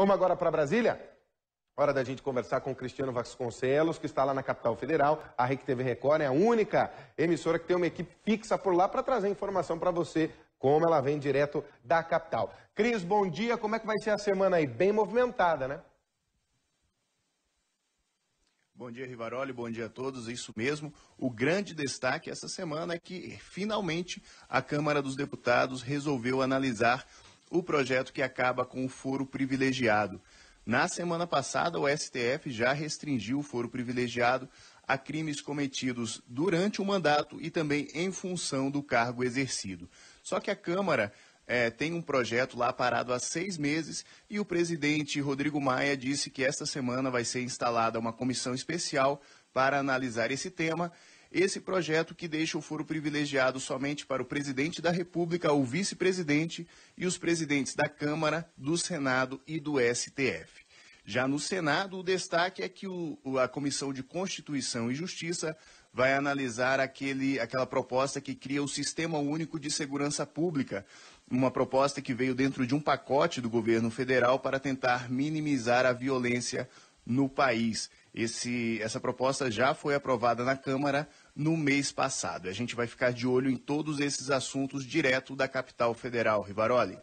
Vamos agora para Brasília? Hora da gente conversar com o Cristiano Vasconcelos, que está lá na capital federal. A REC TV Record é a única emissora que tem uma equipe fixa por lá para trazer informação para você, como ela vem direto da capital. Cris, bom dia. Como é que vai ser a semana aí? Bem movimentada, né? Bom dia, Rivaroli. Bom dia a todos. Isso mesmo. O grande destaque essa semana é que, finalmente, a Câmara dos Deputados resolveu analisar o projeto que acaba com o foro privilegiado. Na semana passada, o STF já restringiu o foro privilegiado a crimes cometidos durante o mandato e também em função do cargo exercido. Só que a Câmara é, tem um projeto lá parado há seis meses e o presidente Rodrigo Maia disse que esta semana vai ser instalada uma comissão especial para analisar esse tema esse projeto que deixa o foro privilegiado somente para o presidente da República, o vice-presidente e os presidentes da Câmara, do Senado e do STF. Já no Senado, o destaque é que o, a Comissão de Constituição e Justiça vai analisar aquele, aquela proposta que cria o Sistema Único de Segurança Pública, uma proposta que veio dentro de um pacote do governo federal para tentar minimizar a violência no país. Esse, essa proposta já foi aprovada na Câmara no mês passado. A gente vai ficar de olho em todos esses assuntos direto da capital federal, Rivaroli.